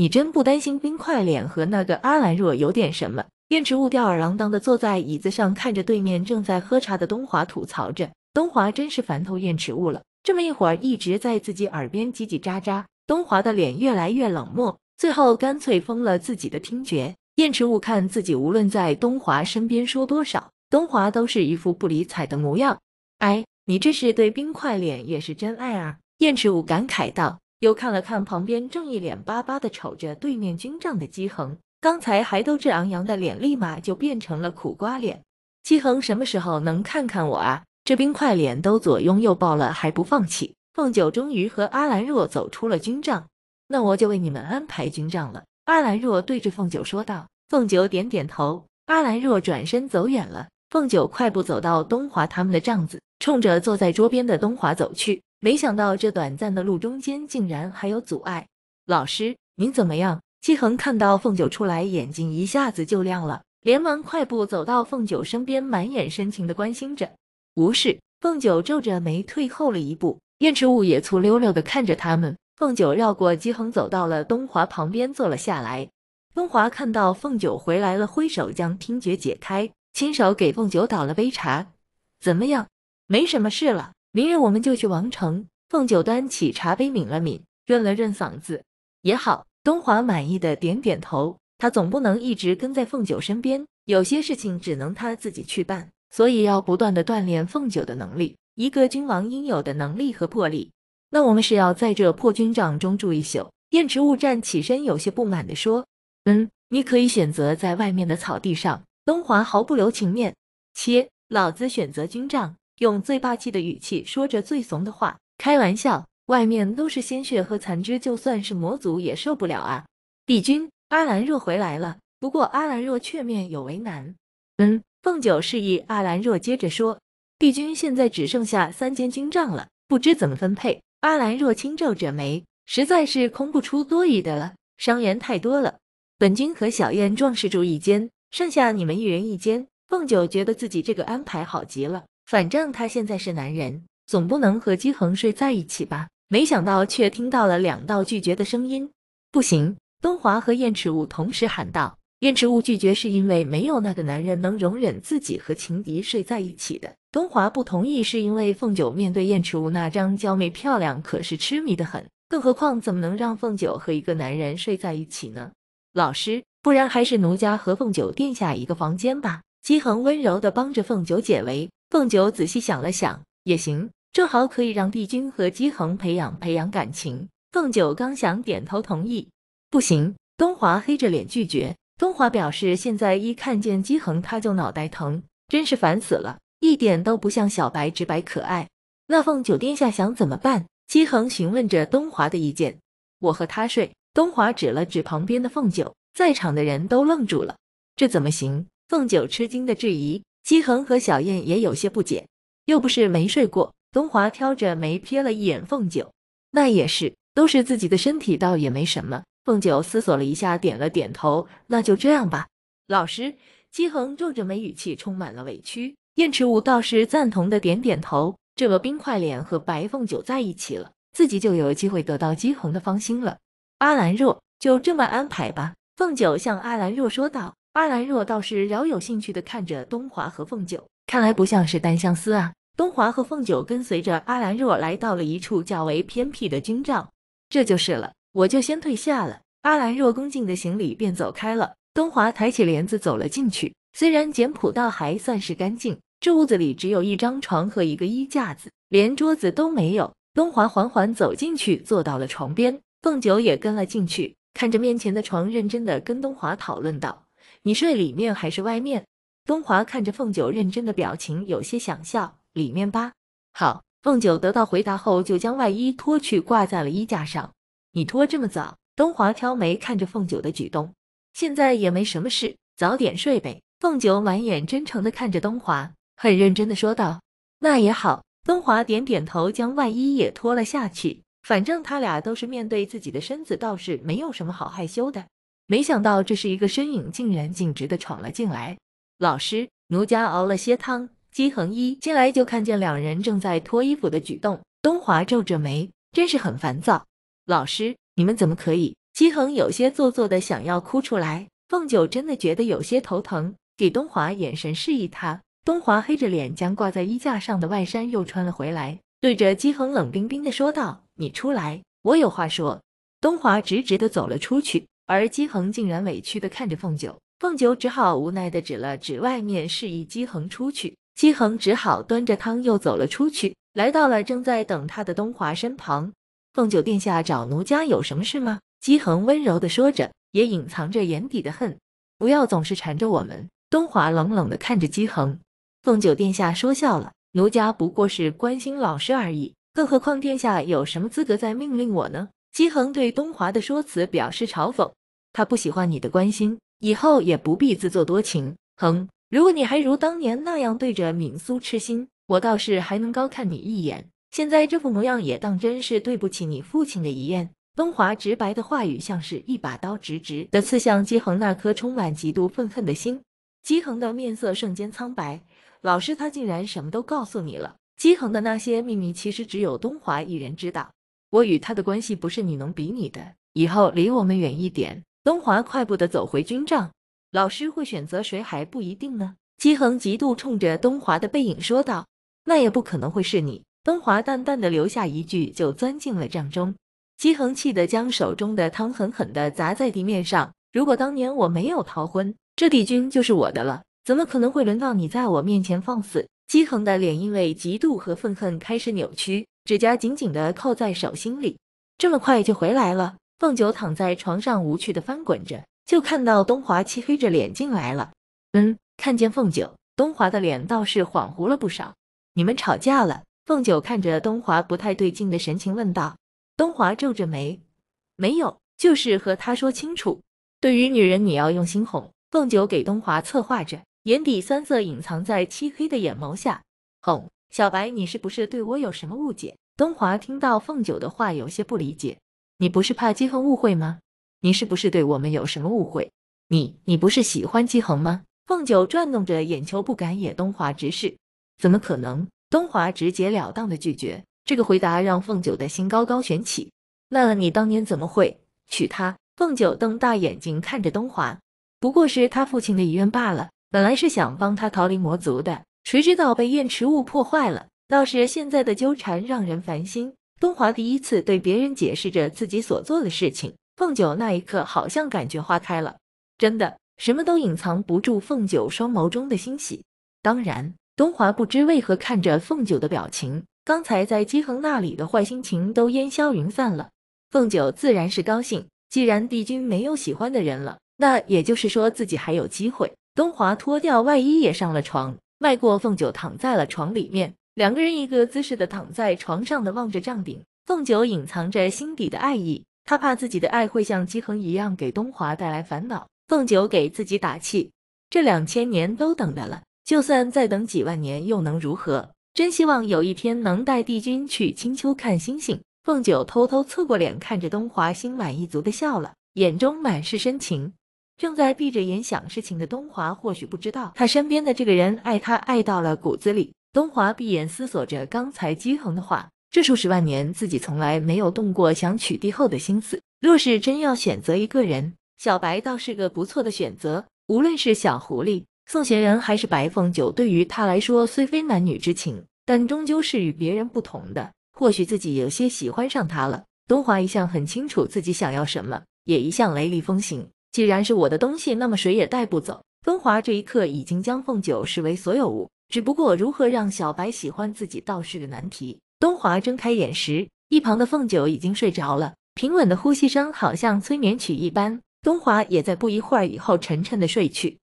你真不担心冰块脸和那个阿兰若有点什么？燕池雾吊儿郎当的坐在椅子上，看着对面正在喝茶的东华吐槽着。东华真是烦透燕池雾了，这么一会儿一直在自己耳边叽叽喳喳。东华的脸越来越冷漠，最后干脆封了自己的听觉。燕池雾看自己无论在东华身边说多少，东华都是一副不理睬的模样。哎，你这是对冰块脸也是真爱啊！燕池雾感慨道。又看了看旁边正一脸巴巴的瞅着对面军帐的姬恒，刚才还斗志昂扬的脸，立马就变成了苦瓜脸。姬恒什么时候能看看我啊？这冰块脸都左拥右抱了还不放弃？凤九终于和阿兰若走出了军帐，那我就为你们安排军帐了。阿兰若对着凤九说道。凤九点点头。阿兰若转身走远了。凤九快步走到东华他们的帐子，冲着坐在桌边的东华走去。没想到这短暂的路中间竟然还有阻碍。老师，您怎么样？姬恒看到凤九出来，眼睛一下子就亮了，连忙快步走到凤九身边，满眼深情的关心着。无事。凤九皱着眉退后了一步。燕池雾也醋溜溜的看着他们。凤九绕过姬恒，走到了东华旁边坐了下来。东华看到凤九回来了，挥手将听觉解开。亲手给凤九倒了杯茶，怎么样？没什么事了，明日我们就去王城。凤九端起茶杯抿了抿，润了润嗓子。也好。东华满意的点点头，他总不能一直跟在凤九身边，有些事情只能他自己去办，所以要不断的锻炼凤九的能力，一个君王应有的能力和魄力。那我们是要在这破军帐中住一宿？燕池雾站起身，有些不满的说：“嗯，你可以选择在外面的草地上。”东华毫不留情面，切！老子选择军帐，用最霸气的语气说着最怂的话。开玩笑，外面都是鲜血和残肢，就算是魔族也受不了啊！帝君，阿兰若回来了。不过阿兰若却面有为难。嗯，凤九示意阿兰若接着说，帝君现在只剩下三间军帐了，不知怎么分配。阿兰若轻皱着眉，实在是空不出多余的了，伤员太多了。本君和小燕壮士住一间。剩下你们一人一间，凤九觉得自己这个安排好极了。反正他现在是男人，总不能和姬恒睡在一起吧？没想到却听到了两道拒绝的声音。不行！东华和燕赤雾同时喊道。燕赤雾拒绝是因为没有那个男人能容忍自己和情敌睡在一起的。东华不同意是因为凤九面对燕赤雾那张娇媚漂亮，可是痴迷的很。更何况怎么能让凤九和一个男人睡在一起呢？老师。不然还是奴家和凤九殿下一个房间吧。姬恒温柔的帮着凤九解围。凤九仔细想了想，也行，正好可以让帝君和姬恒培养培养感情。凤九刚想点头同意，不行，东华黑着脸拒绝。东华表示现在一看见姬恒他就脑袋疼，真是烦死了，一点都不像小白直白可爱。那凤九殿下想怎么办？姬恒询问着东华的意见。我和他睡。东华指了指旁边的凤九。在场的人都愣住了，这怎么行？凤九吃惊的质疑，姬恒和小燕也有些不解，又不是没睡过。东华挑着眉瞥了一眼凤九，那也是，都是自己的身体，倒也没什么。凤九思索了一下，点了点头，那就这样吧。老师，姬恒皱着眉，语气充满了委屈。燕池无倒是赞同的点点头，这个冰块脸和白凤九在一起了，自己就有机会得到姬恒的芳心了。阿兰若，就这么安排吧。凤九向阿兰若说道，阿兰若倒是饶有兴趣的看着东华和凤九，看来不像是单相思啊。东华和凤九跟随着阿兰若来到了一处较为偏僻的军帐，这就是了，我就先退下了。阿兰若恭敬的行礼，便走开了。东华抬起帘子走了进去，虽然简朴倒还算是干净，这屋子里只有一张床和一个衣架子，连桌子都没有。东华缓缓走进去，坐到了床边，凤九也跟了进去。看着面前的床，认真的跟东华讨论道：“你睡里面还是外面？”东华看着凤九认真的表情，有些想笑：“里面吧。”好，凤九得到回答后，就将外衣脱去，挂在了衣架上。“你脱这么早？”东华挑眉看着凤九的举动，现在也没什么事，早点睡呗。凤九满眼真诚的看着东华，很认真的说道：“那也好。”东华点点头，将外衣也脱了下去。反正他俩都是面对自己的身子，倒是没有什么好害羞的。没想到，这时一个身影竟然径直的闯了进来。老师，奴家熬了些汤。姬恒一进来就看见两人正在脱衣服的举动，东华皱着眉，真是很烦躁。老师，你们怎么可以？姬恒有些做作的想要哭出来。凤九真的觉得有些头疼，给东华眼神示意他。东华黑着脸将挂在衣架上的外衫又穿了回来，对着姬恒冷冰冰的说道。你出来，我有话说。东华直直的走了出去，而姬恒竟然委屈的看着凤九，凤九只好无奈的指了指外面，示意姬恒出去。姬恒只好端着汤又走了出去，来到了正在等他的东华身旁。凤九殿下找奴家有什么事吗？姬恒温柔的说着，也隐藏着眼底的恨。不要总是缠着我们。东华冷冷的看着姬恒。凤九殿下说笑了，奴家不过是关心老师而已。更何况殿下有什么资格再命令我呢？姬恒对东华的说辞表示嘲讽，他不喜欢你的关心，以后也不必自作多情。哼，如果你还如当年那样对着敏苏痴心，我倒是还能高看你一眼。现在这副模样也当真是对不起你父亲的遗愿。东华直白的话语像是一把刀，直直的刺向姬恒那颗充满极度愤恨的心。姬恒的面色瞬间苍白，老师他竟然什么都告诉你了。姬恒的那些秘密，其实只有东华一人知道。我与他的关系不是你能比拟的，以后离我们远一点。东华快步的走回军帐。老师会选择谁还不一定呢。姬恒极度冲着东华的背影说道：“那也不可能会是你。”东华淡淡的留下一句，就钻进了帐中。姬恒气得将手中的汤狠狠的砸在地面上。如果当年我没有逃婚，这帝君就是我的了，怎么可能会轮到你在我面前放肆？姬恒的脸因为嫉妒和愤恨开始扭曲，指甲紧紧地扣在手心里。这么快就回来了？凤九躺在床上无趣地翻滚着，就看到东华漆黑着脸进来了。嗯，看见凤九，东华的脸倒是恍惚了不少。你们吵架了？凤九看着东华不太对劲的神情问道。东华皱着眉，没有，就是和他说清楚。对于女人，你要用心哄。凤九给东华策划着。眼底酸涩隐藏在漆黑的眼眸下，哼，小白，你是不是对我有什么误解？东华听到凤九的话，有些不理解。你不是怕姬恒误会吗？你是不是对我们有什么误会？你，你不是喜欢姬恒吗？凤九转动着眼球，不敢也东华直视。怎么可能？东华直截了当的拒绝。这个回答让凤九的心高高悬起。那你当年怎么会娶她？凤九瞪大眼睛看着东华，不过是他父亲的遗愿罢了。本来是想帮他逃离魔族的，谁知道被燕池雾破坏了。倒是现在的纠缠让人烦心。东华第一次对别人解释着自己所做的事情，凤九那一刻好像感觉花开了，真的什么都隐藏不住凤九双眸中的欣喜。当然，东华不知为何看着凤九的表情，刚才在姬恒那里的坏心情都烟消云散了。凤九自然是高兴，既然帝君没有喜欢的人了，那也就是说自己还有机会。东华脱掉外衣，也上了床，迈过凤九，躺在了床里面。两个人一个姿势的躺在床上的望着帐顶。凤九隐藏着心底的爱意，他怕自己的爱会像姬恒一样给东华带来烦恼。凤九给自己打气，这两千年都等着了，就算再等几万年又能如何？真希望有一天能带帝君去青丘看星星。凤九偷偷侧过脸看着东华，心满意足的笑了，眼中满是深情。正在闭着眼想事情的东华，或许不知道他身边的这个人爱他爱到了骨子里。东华闭眼思索着刚才姬恒的话，这数十万年自己从来没有动过想娶帝后的心思。若是真要选择一个人，小白倒是个不错的选择。无论是小狐狸宋贤人还是白凤九，对于他来说虽非男女之情，但终究是与别人不同的。或许自己有些喜欢上他了。东华一向很清楚自己想要什么，也一向雷厉风行。既然是我的东西，那么谁也带不走。东华这一刻已经将凤九视为所有物，只不过如何让小白喜欢自己倒是个难题。东华睁开眼时，一旁的凤九已经睡着了，平稳的呼吸声好像催眠曲一般。东华也在不一会儿以后沉沉的睡去。